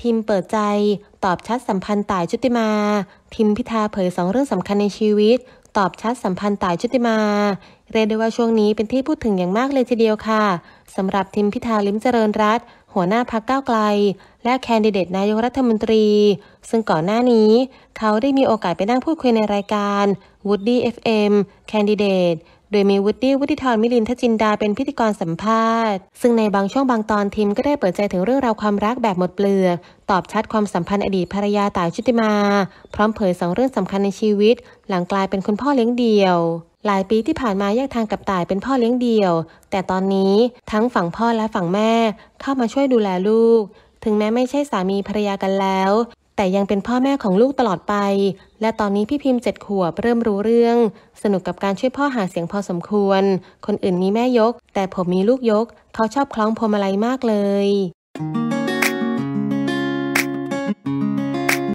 ทีมเปิดใจ ตอบชัดสัมพันธ์ต่ายชุติมาทีมพิธาเผยสองเรื่องสำคัญในชีวิต ตอบชัดสัมพันธ์ต่ายชุติมา เรียกได้ว่าช่วงนี้เป็นที่พูดถึงอย่างมากเลยทีเดียวค่ะสำหรับทีมพิธาลิมเจริญรัตหัวหน้าพักเก้าไกล และแคนดิเดตนายกรัฐมนตรี ซึ่งก่อนหน้านี้ เขาได้มีโอกาสไปนั่งพูดคุยในรายการ Woody FM แคนดิเดตโดยมีวุฒิวุฒิธรมิลินทจินดาเป็นพิธีกรสัมภาษณ์ ซึ่งในบางช่วงบางตอนทีมก็ได้เปิดใจถึงเรื่องราวความรักแบบหมดเปลือก ตอบชัดความสัมพันธ์อดีตภรรยาต่ายชุติมา พร้อมเผยสองเรื่องสำคัญในชีวิต หลังกลายเป็นคุณพ่อเลี้ยงเดี่ยว หลายปีที่ผ่านมาแยกทางกับต่ายเป็นพ่อเลี้ยงเดี่ยว แต่ตอนนี้ทั้งฝั่งพ่อและฝั่งแม่ เข้ามาช่วยดูแลลูก ถึงแม้ไม่ใช่สามีภรรยากันแล้วแต่ยังเป็นพ่อแม่ของลูกตลอดไป และตอนนี้พี่พิมพ์เจ็ดขวบเริ่มรู้เรื่อง สนุกกับการช่วยพ่อหาเสียงพอสมควร คนอื่นมีแม่ยก แต่ผมมีลูกยกเขาชอบคล้องพวงมาลัยมากเลย